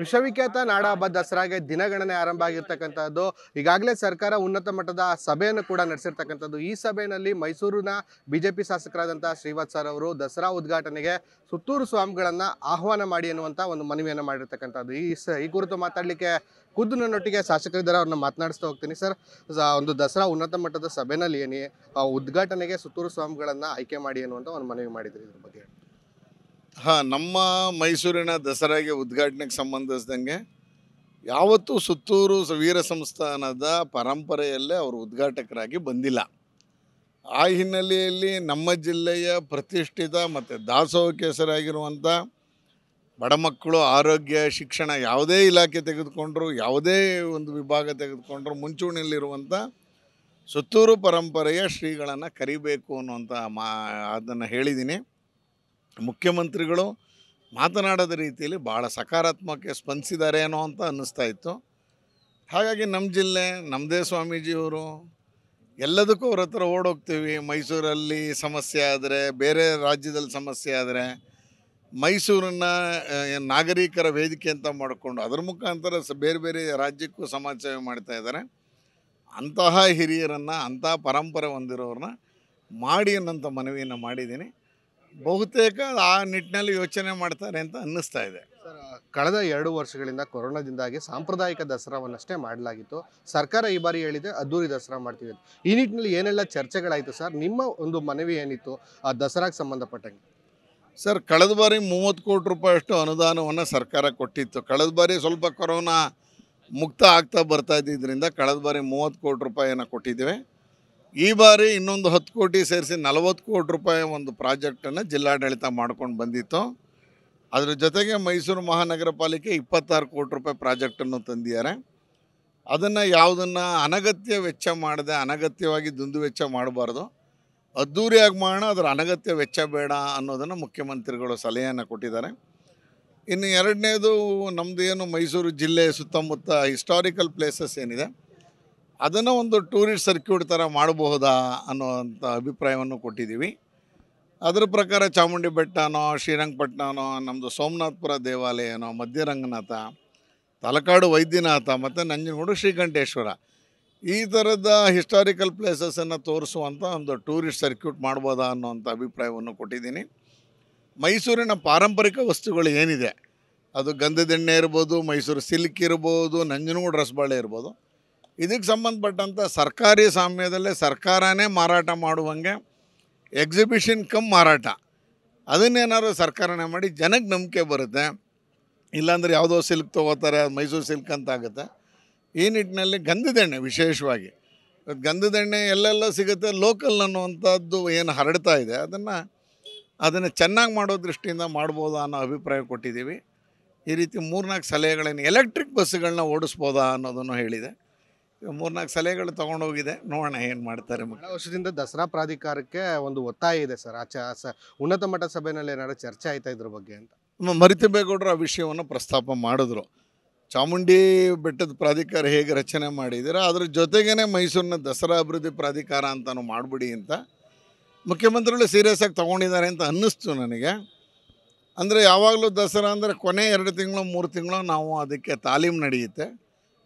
ವಿಶ್ವವಿಖ್ಯಾತ ನಾಡ ಹಬ್ಬ ದಸರಾಗೆ ದಿನಗಣನೆ ಆರಂಭ ಆಗಿರ್ತಕ್ಕಂಥದ್ದು ಈಗಾಗಲೇ ಸರ್ಕಾರ ಉನ್ನತ ಮಟ್ಟದ ಸಭೆಯನ್ನು ಕೂಡ ನಡೆಸಿರ್ತಕ್ಕಂಥದ್ದು ಈ ಸಭೆಯಲ್ಲಿ ಮೈಸೂರಿನ ಬಿಜೆಪಿ ಶಾಸಕರಾದಂತಹ ಶ್ರೀವತ್ ಸರ್ ಅವರು ದಸರಾ ಉದ್ಘಾಟನೆಗೆ ಸುತ್ತೂರು ಸ್ವಾಮಿಗಳನ್ನ ಆಹ್ವಾನ ಮಾಡಿ ಎನ್ನುವಂತ ಒಂದು ಮನವಿಯನ್ನು ಮಾಡಿರ್ತಕ್ಕಂಥದ್ದು ಈ ಸ ಈ ಕುರಿತು ಮಾತಾಡಲಿಕ್ಕೆ ಖುದ್ದು ನನ್ನೊಟ್ಟಿಗೆ ಶಾಸಕರಿದ್ದಾರೆ ಅವ್ರನ್ನ ಮಾತನಾಡಿಸ್ತಾ ಹೋಗ್ತೀನಿ ಸರ್ ಒಂದು ದಸರಾ ಉನ್ನತ ಮಟ್ಟದ ಸಭೆನಲ್ಲಿ ಏನಿ ಉದ್ಘಾಟನೆಗೆ ಸುತ್ತೂರು ಸ್ವಾಮಿಗಳನ್ನ ಆಯ್ಕೆ ಮಾಡಿ ಅನ್ನುವಂಥ ಒಂದು ಮನವಿ ಮಾಡಿದ್ರಿ ಇದ್ರ ಬಗ್ಗೆ ಹಾಂ ನಮ್ಮ ಮೈಸೂರಿನ ದಸರಾಗೆ ಉದ್ಘಾಟನೆಗೆ ಸಂಬಂಧಿಸಿದಂಗೆ ಯಾವತ್ತೂ ಸುತ್ತೂರು ವೀರ ಸಂಸ್ಥಾನದ ಪರಂಪರೆಯಲ್ಲೇ ಅವರು ಉದ್ಘಾಟಕರಾಗಿ ಬಂದಿಲ್ಲ ಆ ಹಿನ್ನೆಲೆಯಲ್ಲಿ ನಮ್ಮ ಜಿಲ್ಲೆಯ ಪ್ರತಿಷ್ಠಿತ ಮತ್ತು ದಾಸೋಹಕ್ಕೆ ಹೆಸರಾಗಿರುವಂಥ ಬಡ ಮಕ್ಕಳು ಆರೋಗ್ಯ ಶಿಕ್ಷಣ ಯಾವುದೇ ಇಲಾಖೆ ತೆಗೆದುಕೊಂಡ್ರು ಯಾವುದೇ ಒಂದು ವಿಭಾಗ ತೆಗೆದುಕೊಂಡ್ರು ಮುಂಚೂಣಿಯಲ್ಲಿರುವಂಥ ಸುತ್ತೂರು ಪರಂಪರೆಯ ಶ್ರೀಗಳನ್ನು ಕರಿಬೇಕು ಅನ್ನುವಂಥ ಮಾ ಅದನ್ನು ಹೇಳಿದ್ದೀನಿ ಮುಖ್ಯಮಂತ್ರಿಗಳು ಮಾತನಾಡದ ರೀತಿಯಲ್ಲಿ ಭಾಳ ಸಕಾರಾತ್ಮಕ ಸ್ಪಂದಿಸಿದಾರೇನೋ ಅಂತ ಅನ್ನಿಸ್ತಾ ಇತ್ತು ಹಾಗಾಗಿ ನಮ್ಮ ಜಿಲ್ಲೆ ನಮ್ಮದೇ ಸ್ವಾಮೀಜಿಯವರು ಎಲ್ಲದಕ್ಕೂ ಅವ್ರ ಹತ್ರ ಓಡೋಗ್ತೀವಿ ಮೈಸೂರಲ್ಲಿ ಸಮಸ್ಯೆ ಆದರೆ ಬೇರೆ ರಾಜ್ಯದಲ್ಲಿ ಸಮಸ್ಯೆ ಆದರೆ ಮೈಸೂರನ್ನ ನಾಗರಿಕರ ವೇದಿಕೆ ಅಂತ ಮಾಡಿಕೊಂಡು ಅದರ ಮುಖಾಂತರ ಬೇರೆ ಬೇರೆ ರಾಜ್ಯಕ್ಕೂ ಸಮಾಜ ಸೇವೆ ಇದ್ದಾರೆ ಅಂತಹ ಹಿರಿಯರನ್ನು ಅಂತಹ ಪರಂಪರೆ ಹೊಂದಿರೋರನ್ನ ಮಾಡಿ ಅನ್ನೋಂಥ ಮನವಿಯನ್ನು ಮಾಡಿದ್ದೀನಿ ಬಹುತೇಕ ಆ ನಿಟ್ಟಿನಲ್ಲಿ ಯೋಚನೆ ಮಾಡ್ತಾರೆ ಅಂತ ಅನ್ನಿಸ್ತಾ ಇದೆ ಕಳೆದ ಎರಡು ವರ್ಷಗಳಿಂದ ಕೊರೋನಾದಿಂದಾಗಿ ಸಾಂಪ್ರದಾಯಿಕ ದಸರಾವನ್ನಷ್ಟೇ ಮಾಡಲಾಗಿತ್ತು ಸರ್ಕಾರ ಈ ಬಾರಿ ಹೇಳಿದೆ ಅದ್ದೂರಿ ದಸರಾ ಮಾಡ್ತೀವಿ ಈ ನಿಟ್ಟಿನಲ್ಲಿ ಏನೆಲ್ಲ ಚರ್ಚೆಗಳಾಯಿತು ಸರ್ ನಿಮ್ಮ ಒಂದು ಮನವಿ ಏನಿತ್ತು ಆ ದಸರಾಗೆ ಸಂಬಂಧಪಟ್ಟಂಗೆ ಸರ್ ಕಳೆದ ಬಾರಿ ಮೂವತ್ತು ಕೋಟಿ ರೂಪಾಯಿಯಷ್ಟು ಅನುದಾನವನ್ನು ಸರ್ಕಾರ ಕೊಟ್ಟಿತ್ತು ಕಳೆದ ಬಾರಿ ಸ್ವಲ್ಪ ಕೊರೋನಾ ಮುಕ್ತ ಆಗ್ತಾ ಬರ್ತಾ ಇದ್ದಿದ್ದರಿಂದ ಕಳೆದ ಬಾರಿ ಮೂವತ್ತು ಕೋಟಿ ರೂಪಾಯಿಯನ್ನು ಕೊಟ್ಟಿದ್ದೇವೆ ಈ ಬಾರಿ ಇನ್ನೊಂದು ಹತ್ತು ಕೋಟಿ ಸೇರಿಸಿ ನಲವತ್ತು ಕೋಟಿ ರೂಪಾಯಿ ಒಂದು ಪ್ರಾಜೆಕ್ಟನ್ನು ಜಿಲ್ಲಾಡಳಿತ ಮಾಡ್ಕೊಂಡು ಬಂದಿತ್ತು ಅದರ ಜೊತೆಗೆ ಮೈಸೂರು ಮಹಾನಗರ ಪಾಲಿಕೆ ಇಪ್ಪತ್ತಾರು ಕೋಟಿ ರೂಪಾಯಿ ಪ್ರಾಜೆಕ್ಟನ್ನು ತಂದಿದ್ದಾರೆ ಅದನ್ನು ಯಾವುದನ್ನು ಅನಗತ್ಯ ವೆಚ್ಚ ಮಾಡದೆ ಅನಗತ್ಯವಾಗಿ ದುಂದು ವೆಚ್ಚ ಮಾಡಬಾರ್ದು ಅದ್ಧೂರಿಯಾಗಿ ಮಾಡೋಣ ಅದರ ಅನಗತ್ಯ ವೆಚ್ಚ ಬೇಡ ಅನ್ನೋದನ್ನು ಮುಖ್ಯಮಂತ್ರಿಗಳು ಸಲಹೆಯನ್ನು ಕೊಟ್ಟಿದ್ದಾರೆ ಇನ್ನು ಎರಡನೇದು ನಮ್ಮದೇನು ಮೈಸೂರು ಜಿಲ್ಲೆ ಸುತ್ತಮುತ್ತ ಹಿಸ್ಟಾರಿಕಲ್ ಪ್ಲೇಸಸ್ ಏನಿದೆ ಅದನ್ನು ಒಂದು ಟೂರಿಸ್ಟ್ ಸರ್ಕ್ಯೂಟ್ ಥರ ಮಾಡಬಹುದಾ ಅನ್ನುವಂಥ ಅಭಿಪ್ರಾಯವನ್ನು ಕೊಟ್ಟಿದ್ದೀವಿ ಅದರ ಪ್ರಕಾರ ಚಾಮುಂಡಿ ಬೆಟ್ಟನೋ ಶ್ರೀರಂಗಪಟ್ಟಣನೋ ನಮ್ಮದು ಸೋಮನಾಥಪುರ ದೇವಾಲಯನೋ ಮಧ್ಯರಂಗನಾಥ ತಲಕಾಡು ವೈದ್ಯನಾಥ ಮತ್ತು ನಂಜನಗೂಡು ಶ್ರೀಕಂಠೇಶ್ವರ ಈ ಥರದ ಹಿಸ್ಟಾರಿಕಲ್ ಪ್ಲೇಸಸನ್ನು ತೋರಿಸುವಂಥ ಒಂದು ಟೂರಿಸ್ಟ್ ಸರ್ಕ್ಯೂಟ್ ಮಾಡ್ಬೋದಾ ಅನ್ನೋವಂಥ ಅಭಿಪ್ರಾಯವನ್ನು ಕೊಟ್ಟಿದ್ದೀನಿ ಮೈಸೂರಿನ ಪಾರಂಪರಿಕ ವಸ್ತುಗಳು ಏನಿದೆ ಅದು ಗಂಧದೆಣ್ಣೆ ಇರ್ಬೋದು ಮೈಸೂರು ಸಿಲ್ಕ್ ಇರ್ಬೋದು ನಂಜನಗೂಡು ರಸಬಾಳೆ ಇರ್ಬೋದು ಇದಕ್ಕೆ ಸಂಬಂಧಪಟ್ಟಂಥ ಸರ್ಕಾರಿ ಸಾಮ್ಯದಲ್ಲೇ ಸರ್ಕಾರನೇ ಮಾರಾಟ ಮಾಡುವಂಗೆ ಎಕ್ಸಿಬಿಷನ್ ಕಮ್ ಮಾರಾಟ ಅದನ್ನೇನಾದ್ರು ಸರ್ಕಾರನೇ ಮಾಡಿ ಜನಕ್ಕೆ ನಂಬಿಕೆ ಬರುತ್ತೆ ಇಲ್ಲಾಂದ್ರೆ ಯಾವುದೋ ಸಿಲ್ಕ್ ತೊಗೋತಾರೆ ಮೈಸೂರು ಸಿಲ್ಕ್ ಅಂತ ಆಗುತ್ತೆ ಈ ನಿಟ್ಟಿನಲ್ಲಿ ಗಂಧದೆಣ್ಣೆ ವಿಶೇಷವಾಗಿ ಗಂಧದೆಣ್ಣೆ ಎಲ್ಲೆಲ್ಲ ಸಿಗುತ್ತೆ ಲೋಕಲ್ ಅನ್ನುವಂಥದ್ದು ಏನು ಹರಡ್ತಾ ಇದೆ ಅದನ್ನು ಅದನ್ನು ಚೆನ್ನಾಗಿ ಮಾಡೋ ದೃಷ್ಟಿಯಿಂದ ಮಾಡ್ಬೋದಾ ಅನ್ನೋ ಅಭಿಪ್ರಾಯ ಕೊಟ್ಟಿದ್ದೀವಿ ಈ ರೀತಿ ಮೂರ್ನಾಲ್ಕು ಸಲಹೆಗಳೇನು ಎಲೆಕ್ಟ್ರಿಕ್ ಬಸ್ಸುಗಳನ್ನ ಓಡಿಸ್ಬೋದಾ ಅನ್ನೋದನ್ನು ಹೇಳಿದೆ ಮೂರ್ನಾಲ್ಕು ಸಲಹೆಗಳು ತಗೊಂಡೋಗಿದೆ ನೋಡೋಣ ಏನು ಮಾಡ್ತಾರೆ ವರ್ಷದಿಂದ ದಸರಾ ಪ್ರಾಧಿಕಾರಕ್ಕೆ ಒಂದು ಒತ್ತಾಯ ಇದೆ ಸರ್ ಆಚೆ ಸ ಉನ್ನತ ಮಟ್ಟ ಸಭೆಯಲ್ಲಿ ಏನಾದ್ರು ಚರ್ಚೆ ಆಯ್ತಾ ಇದ್ರ ಬಗ್ಗೆ ಅಂತ ಮರಿತಿಬೇಗೌಡರು ಆ ವಿಷಯವನ್ನು ಪ್ರಸ್ತಾಪ ಮಾಡಿದ್ರು ಚಾಮುಂಡಿ ಬೆಟ್ಟದ ಪ್ರಾಧಿಕಾರ ಹೇಗೆ ರಚನೆ ಮಾಡಿದಿರ ಅದ್ರ ಜೊತೆಗೇನೆ ಮೈಸೂರಿನ ದಸರಾ ಅಭಿವೃದ್ಧಿ ಪ್ರಾಧಿಕಾರ ಅಂತಲೂ ಮಾಡಿಬಿಡಿ ಅಂತ ಮುಖ್ಯಮಂತ್ರಿಗಳು ಸೀರಿಯಸ್ ಆಗಿ ತೊಗೊಂಡಿದ್ದಾರೆ ಅಂತ ಅನ್ನಿಸ್ತು ನನಗೆ ಅಂದರೆ ಯಾವಾಗಲೂ ದಸರಾ ಅಂದರೆ ಕೊನೆ ಎರಡು ತಿಂಗಳು ಮೂರು ತಿಂಗಳು ನಾವು ಅದಕ್ಕೆ ತಾಲೀಮು ನಡೆಯುತ್ತೆ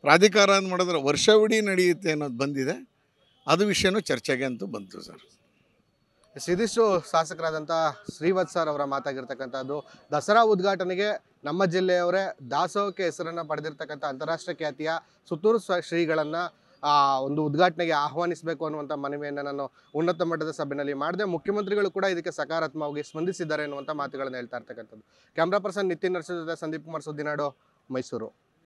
ಪ್ರಾಧಿಕಾರ ಅಂತ ಮಾಡಿದ್ರೆ ವರ್ಷವಿಡೀ ನಡೆಯುತ್ತೆ ಅನ್ನೋದು ಬಂದಿದೆ ಅದು ವಿಷಯನೂ ಚರ್ಚೆಗೆ ಅಂತೂ ಬಂತು ಸರ್ ಇದಿಷ್ಟು ಶಾಸಕರಾದಂಥ ಶ್ರೀವತ್ ಸರ್ ಅವರ ಮಾತಾಗಿರ್ತಕ್ಕಂಥದ್ದು ದಸರಾ ಉದ್ಘಾಟನೆಗೆ ನಮ್ಮ ಜಿಲ್ಲೆಯವರೇ ದಾಸೋಹಕ್ಕೆ ಹೆಸರನ್ನು ಪಡೆದಿರ್ತಕ್ಕಂಥ ಅಂತಾರಾಷ್ಟ್ರೀಯ ಖ್ಯಾತಿಯ ಸುತ್ತೂರು ಶ್ರೀಗಳನ್ನು ಒಂದು ಉದ್ಘಾಟನೆಗೆ ಆಹ್ವಾನಿಸಬೇಕು ಅನ್ನುವಂಥ ಮನವಿಯನ್ನು ನಾನು ಉನ್ನತ ಮಟ್ಟದ ಸಭೆಯಲ್ಲಿ ಮಾಡಿದೆ ಮುಖ್ಯಮಂತ್ರಿಗಳು ಕೂಡ ಇದಕ್ಕೆ ಸಕಾರಾತ್ಮಕವಾಗಿ ಸ್ಪಂದಿಸಿದ್ದಾರೆ ಎನ್ನುವಂಥ ಮಾತುಗಳನ್ನು ಹೇಳ್ತಾ ಇರ್ತಕ್ಕಂಥದ್ದು ಕ್ಯಾಮ್ರಾ ಪರ್ಸನ್ ನಿತಿನ್ ನರ್ಸನ್ ಸಂದೀಪ್ ಕುಮಾರ್ ಸುದ್ದಿನಾಡು ಮೈಸೂರು